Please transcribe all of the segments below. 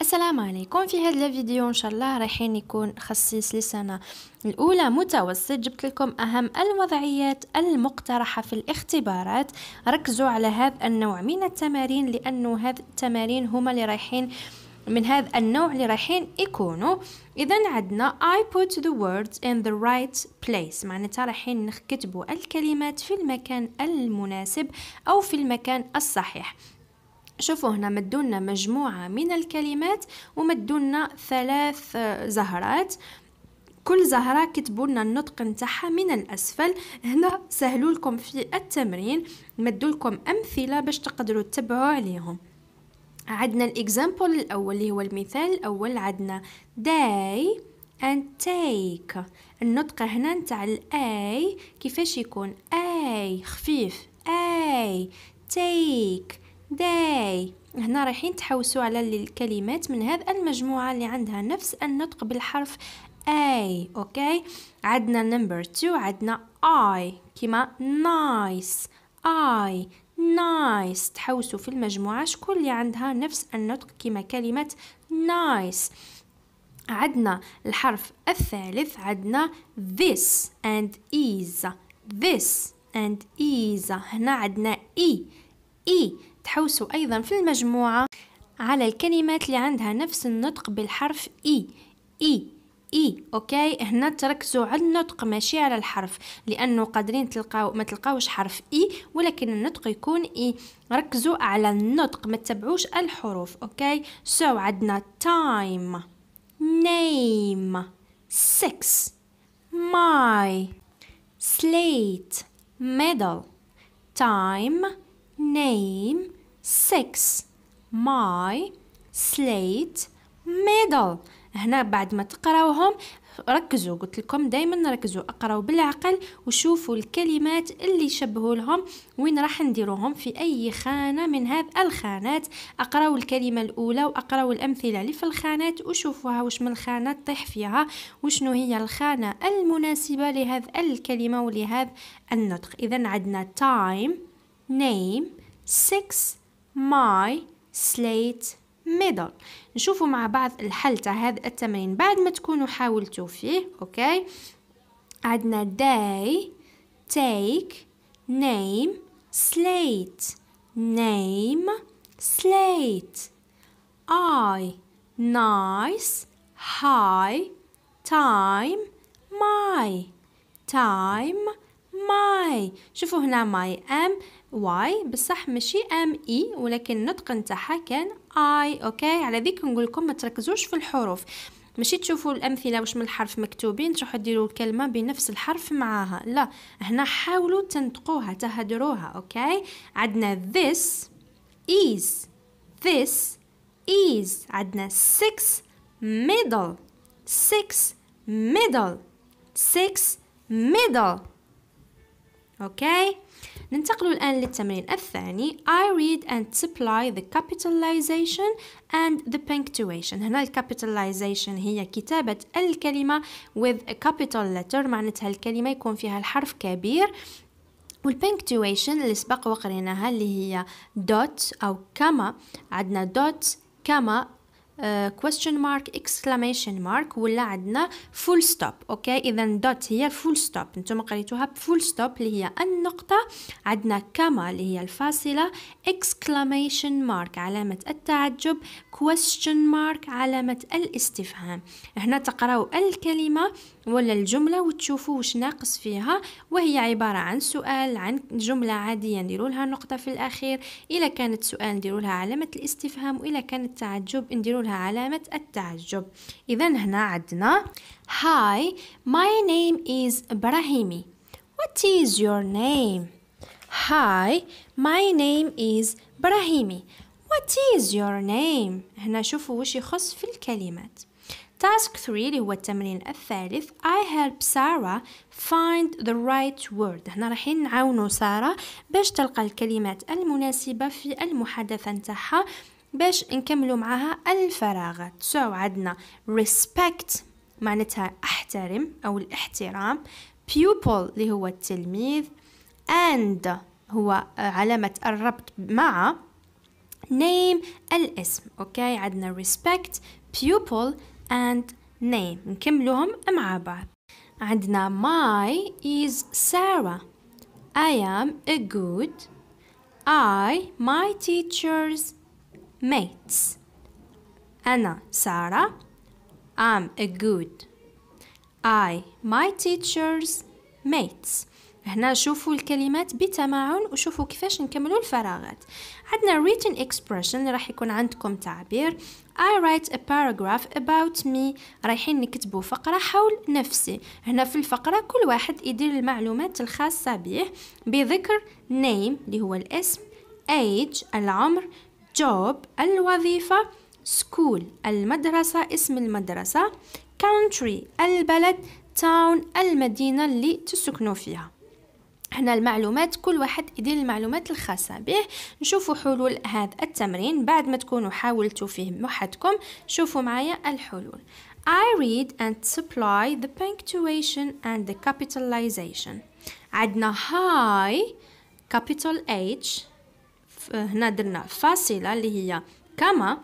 السلام عليكم في هذا الفيديو ان شاء الله رايحين يكون خصيص لسنه الاولى متوسط جبت لكم اهم الوضعيات المقترحه في الاختبارات ركزوا على هذا النوع من التمارين لانه هذا التمارين هما اللي رايحين من هذا النوع اللي رايحين يكونوا اذا عندنا I put the words in the right place معناتها رايحين نكتبوا الكلمات في المكان المناسب او في المكان الصحيح شوفوا هنا مدونا مجموعة من الكلمات ومدونا ثلاث آه، زهرات كل زهرة كتبولنا النطق نتاعها من الأسفل هنا سهلوا لكم في التمرين مدوا لكم أمثلة باش تقدروا تتبعوا عليهم عندنا الإكزامبل الأول اللي هو المثال الأول عندنا داي and take النطق هنا نتاع الاي كيفاش يكون اي خفيف اي take داي هنا رايحين تحوسوا على الكلمات من هذا المجموعة اللي عندها نفس النطق بالحرف اي أوكي عندنا نمبر 2 عندنا اي كما نايس اي نايس تحوسوا في المجموعة شكون اللي عندها نفس النطق كما كلمة نايس عندنا الحرف الثالث عندنا this and is this and is هنا عندنا E إي تحوسوا أيضا في المجموعة على الكلمات اللي عندها نفس النطق بالحرف إي إي اي اوكي هنا تركزوا على النطق ماشي على الحرف لانه قادرين تلقاو ما تلقاوش حرف اي ولكن النطق يكون اي ركزوا على النطق ما تتبعوش الحروف اوكي سو so, عندنا تايم نيم سكس ماي سليت ميدل تايم name, six, my, slate, medal هنا بعد ما تقراوهم ركزوا قلت لكم دائما ركزوا اقراو بالعقل وشوفوا الكلمات اللي يشبهوا لهم وين راح نديروهم في اي خانه من هذ الخانات اقراو الكلمه الاولى واقراو الامثله اللي في الخانات وشوفوها واش من خانه تطيح فيها وشنو هي الخانه المناسبه لهذ الكلمه ولهذا النطق اذا عندنا time name six my slate middle نشوفوا مع بعض الحل تاع هذا التمرين بعد ما تكونوا حاولتوا فيه اوكي عندنا day take name slate name slate I nice high time my time my شوفوا هنا my am واي بصح ماشي ام اي ولكن النطق نتاعها كان اي اوكي على ذيك نقول لكم ما تركزوش في الحروف ماشي تشوفوا الامثله واش من الحرف مكتوبين تروحوا ديروا الكلمه بنفس الحرف معاها لا هنا حاولوا تنطقوها تهدروها اوكي عندنا this is this is عندنا six middle six middle six middle اوكي okay. ننتقل الآن للتمرين الثاني I read and supply the capitalization and the punctuation هنا capitalization هي كتابة الكلمة with a capital letter معناتها الكلمة يكون فيها الحرف كبير punctuation اللي سبق وقريناها اللي هي dot أو كما عندنا dot كما آه، question مارك اكسكلاميشن مارك ولا عندنا فول ستوب اوكي اذا دوت هي فول ستوب نتوما قريتوها بفول ستوب اللي هي النقطه عندنا كما اللي هي الفاصله اكسكلاميشن مارك علامه التعجب question مارك علامه الاستفهام هنا تقراو الكلمه ولا الجمله وتشوفوا واش ناقص فيها وهي عباره عن سؤال عن جمله عاديه نديروا لها نقطه في الاخير إذا كانت سؤال نديروا لها علامه الاستفهام والا كانت تعجب نديروا لها علامة التعجب إذا هنا عندنا Hi my name is Brahimi What is your name? Hi my name is Brahimi What is your name? هنا شوفوا وش يخص في الكلمات Task 3 اللي هو التمرين الثالث I help Sarah find the right word هنا راح نعاونو سارة باش تلقى الكلمات المناسبة في المحادثة نتاعها باش نكملوا معاها الفراغات سو عندنا respect معناتها احترم او الاحترام pupil اللي هو التلميذ and هو علامة الربط مع name الاسم اوكي عندنا respect pupil and name نكملوهم مع بعض عندنا my is Sarah I am a good I my teachers mates أنا سارة I'm a good I my teacher's mates هنا شوفوا الكلمات بتمعن وشوفوا كيفاش نكملوا الفراغات عندنا written expression راح يكون عندكم تعبير I write a paragraph about me رايحين نكتبوا فقرة حول نفسي هنا في الفقرة كل واحد يدير المعلومات الخاصة به بذكر name اللي هو الاسم age العمر job الوظيفة school المدرسة اسم المدرسة country البلد town المدينة اللي تسكنوا فيها هنا المعلومات كل واحد يدير المعلومات الخاصة به نشوفوا حلول هذا التمرين بعد ما تكونوا حاولتوا فيه محدكم شوفوا معايا الحلول I read and supply the punctuation and the capitalization عندنا high capital H آه، هنا درنا فاصلة اللي هي كما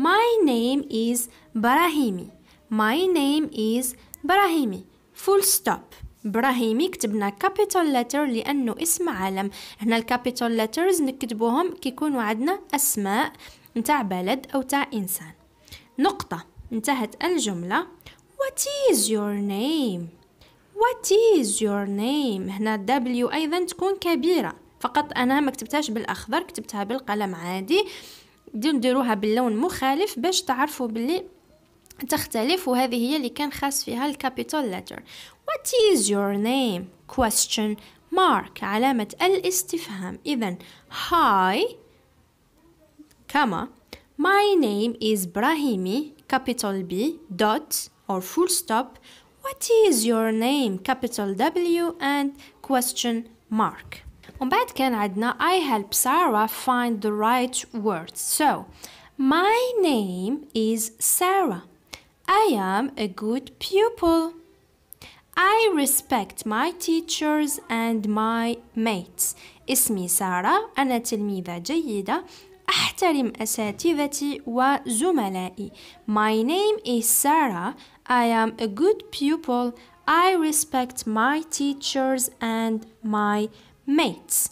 my name is براهيمي my name is براهيمي full stop براهيمي كتبنا capital letter لانه اسم عالم هنا capital letters نكتبوهم كيكونوا عندنا اسماء نتاع بلد او تاع انسان نقطه انتهت الجمله what is your name what is your name هنا W ايضا تكون كبيره فقط انا ما كتبتهاش بالاخضر كتبتها بالقلم عادي نديروها باللون مخالف باش تعرفوا باللي تختلف وهذه هي اللي كان خاص فيها الكابيتال لتر What is your name? question mark علامة الاستفهام إذا هاي كما my name is Brahimi capital B dot or full stop what is your name capital W and question mark ومن بعد كان عندنا I help Sarah find the right words so my name is Sarah I am a good pupil I respect my teachers and my mates. اسمي سارة، أنا تلميذة جيدة. أحترم أساتذتي وزملائي. My name is Sarah. I am a good pupil. I respect my teachers and my mates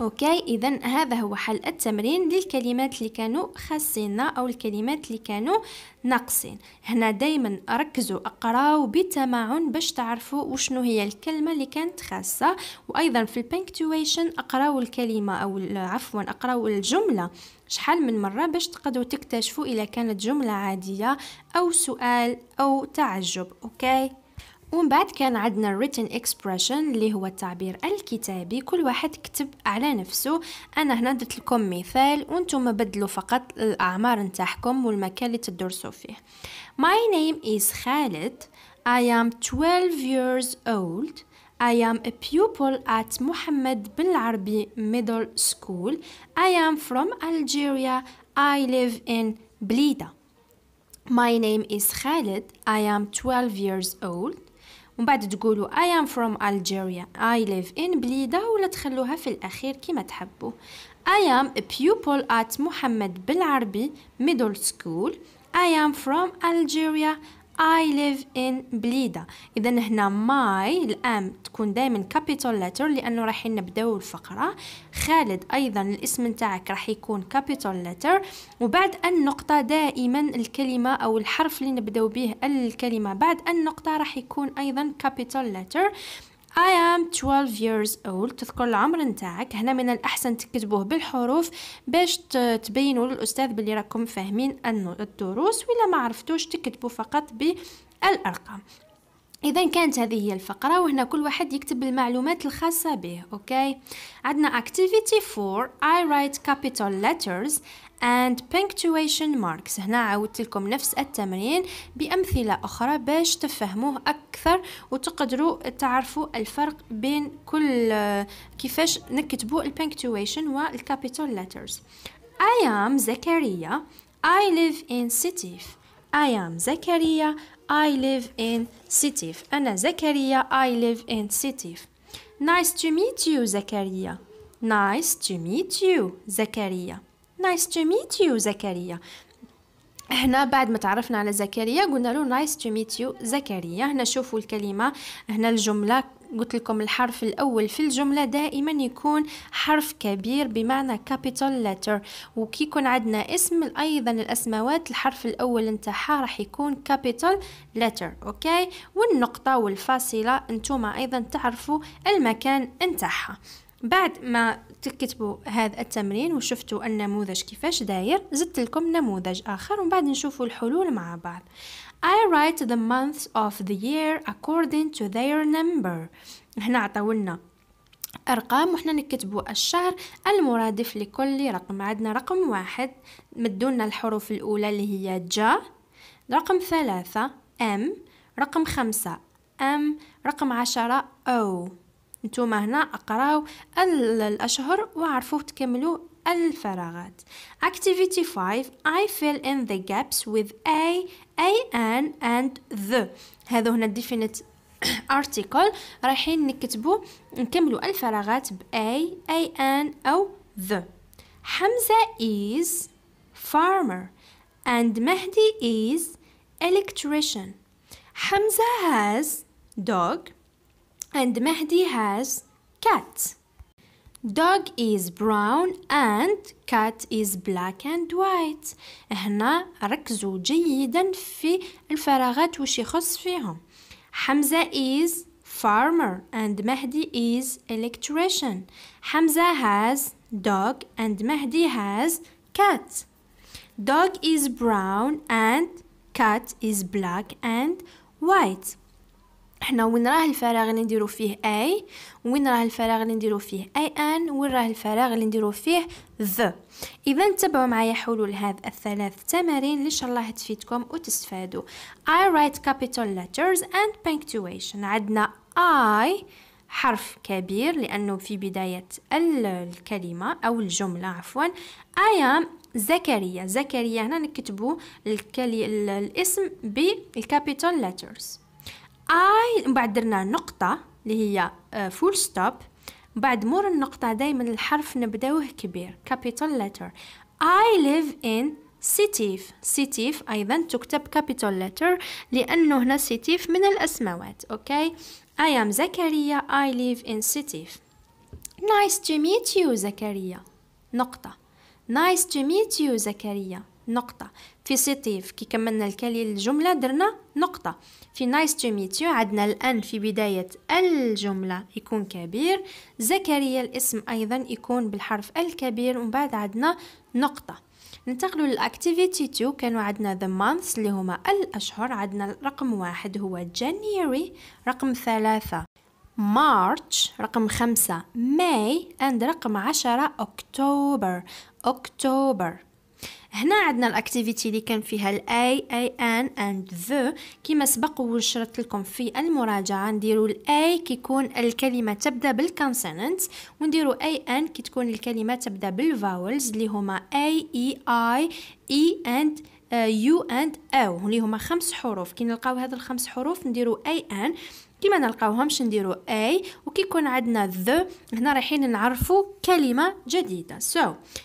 اوكي اذا هذا هو حل التمرين للكلمات اللي كانوا خاسيننا او الكلمات اللي كانوا ناقصين هنا دائما ركزوا اقراو بتمعن باش تعرفوا وشنو هي الكلمه اللي كانت خاصه وايضا في البنكتويشن اقراو الكلمه او عفوا اقراو الجمله شحال من مره باش تقدروا تكتشفوا اذا كانت جمله عاديه او سؤال او تعجب اوكي ومن بعد كان عندنا written expression اللي هو التعبير الكتابي كل واحد كتب على نفسه انا هنا درت لكم مثال وانتم بدلوا فقط الاعمار نتاعكم والمكان اللي تدرسوا فيه my name is خالد I am 12 years old I am a pupil at محمد بن العربي middle school I am from Algeria I live in Blida My name is خالد I am 12 years old ومن بعد تقولوا I am from Algeria I live in بليدة ولا تخلوها في الأخير كما تحبوا I am a pupil at محمد بالعربي middle school I am from Algeria I live in بليدة إذا هنا my الأم تكون دائما capital letter لأنه راح نبداو الفقرة خالد أيضا الاسم نتاعك راح يكون capital letter وبعد النقطة دائما الكلمة أو الحرف اللي نبداو به الكلمة بعد النقطة راح يكون أيضا capital letter I am 12 years old تذكر العمر نتاعك هنا من الأحسن تكتبوه بالحروف باش تبينوا للأستاذ بلي راكم فاهمين الدروس ولا ما عرفتوش تكتبوا فقط بالأرقام اذا كانت هذه هي الفقره وهنا كل واحد يكتب المعلومات الخاصه به اوكي عندنا activity 4 i write capital letters and punctuation marks هنا عاودت لكم نفس التمرين بأمثلة أخرى باش تفهموه أكثر وتقدروا تعرفوا الفرق بين كل كيفاش نكتبوا البنكتويشن والكابيتال letters I am زكريا I live in city I am زكريا I live in city أنا زكريا I live in city Nice to meet you زكريا Nice to meet you زكريا نايس تو ميت يو زكريا هنا بعد ما تعرفنا على زكريا قلنا له نايس تو ميت يو زكريا هنا شوفوا الكلمه هنا الجمله قلت لكم الحرف الأول في الجملة دائما يكون حرف كبير بمعنى كابيتال لتر وكي يكون عندنا اسم أيضا الأسماوات الحرف الأول نتاعها راح يكون كابيتال لتر أوكي والنقطة والفاصلة انتم أيضا تعرفوا المكان نتاعها بعد ما تكتبوا هذا التمرين وشفتوا النموذج كيفاش داير زدت لكم نموذج اخر ومن بعد نشوفوا الحلول مع بعض I write the months of the year according to their number هنا عطاولنا ارقام وحنا نكتبوا الشهر المرادف لكل رقم عندنا رقم واحد مدونا الحروف الاولى اللي هي جا رقم ثلاثة ام رقم خمسة ام رقم عشرة او نتوما هنا اقراو الاشهر وعرفوه تكملوا الفراغات activity 5 I fill in the gaps with a an and the هذو هنا definite article رايحين نكتبوا نكملوا الفراغات ب a an او the حمزة is farmer and Mehdi is electrician. Hamza has dog and Mehdi has cat. Dog is brown and cat is black and white هنا ركزوا جيدا في الفراغات وش يخص فيهم حمزة is farmer and Mehdi is electrician حمزة has dog and Mehdi has cat dog is brown and cat is black and white احنا وين راه الفراغ اللي نديرو فيه اي وين راه الفراغ اللي نديرو فيه اي ان وين راه الفراغ اللي نديرو فيه ذ اذا تبعوا معايا حلول هذا الثلاث تمارين اللي ان شاء الله تفيدكم وتستفادوا اي رايت كابيتال ليترز اند بانكتويشن عندنا اي حرف كبير لأنه في بداية الكلمة أو الجملة عفوا اي ام زكريا زكريا هنا نكتبو الكلي الاسم بالكابيتال ليترز اي من بعد درنا نقطه اللي هي فول آه، ستوب بعد مور النقطه دائما الحرف نبداوه كبير كابيتال لتر I live in سيتيف سيتيف ايضا تكتب كابيتال لتر لانه هنا سيتيف من الاسماوات اوكي اي ام زكريا I live in سيتيف Nice to meet you زكريا نقطة Nice to meet you زكريا نقطة في سيتيف كي كملنا الكالي الجملة درنا نقطة في نايس تو ميت يو عندنا الان في بداية الجملة يكون كبير زكريا الاسم ايضا يكون بالحرف الكبير ومن بعد عندنا نقطة ننتقلوا للاكتيفيتي 2 كانوا عندنا the months اللي هما الاشهر عندنا رقم واحد هو جانيري رقم ثلاثة مارتش رقم خمسة ماي اند رقم عشرة اكتوبر اكتوبر هنا عندنا الاكتيفيتي اللي كان فيها الاي اي ان اند ذا كما سبق وشرت لكم في المراجعه نديروا الاي كيكون الكلمه تبدا بالكونسوننت ونديروا اي ان كي تكون الكلمه تبدا بالفاولز اللي هما اي اي اي اي اند يو اند او اللي هما خمس حروف كي نلقاو هاد الخمس حروف نديروا اي ان كيما نلقاوهمش نديروا اي وكي يكون عندنا ذا هنا رايحين نعرفوا كلمه جديده سو so,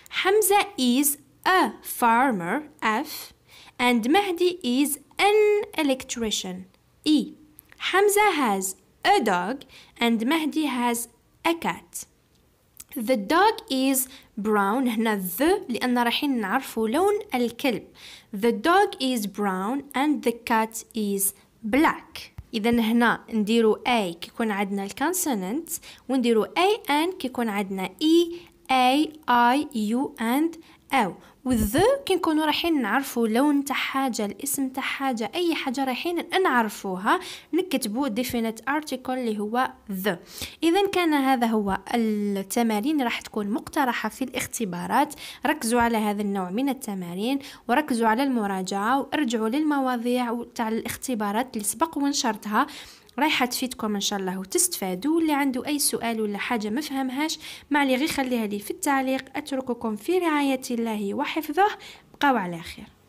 حمزه is a farmer F and Mahdi is an electrician E. Hamza has a dog and Mahdi has a cat. The dog is brown هنا the لأن رايحين نعرفوا لون الكلب. The dog is brown and the cat is black. إذا هنا نديرو A كيكون عندنا الكونسوننت ونديرو A N كيكون يكون عندنا E A I U and O. والذ نكونوا رايحين نعرفوا لون تاع حاجه الاسم تاع حاجه اي حاجه رايحين نعرفوها نكتبوا ديفينيت ارتيكل اللي هو ذ اذا كان هذا هو التمارين راح تكون مقترحه في الاختبارات ركزوا على هذا النوع من التمارين وركزوا على المراجعه وارجعوا للمواضيع تاع الاختبارات اللي سبق ونشرتها رايحه تفيدكم ان شاء الله وتستفادوا واللي عنده اي سؤال ولا حاجه ما معلي غير خليها لي في التعليق اترككم في رعايه الله وحفظه بقاو على خير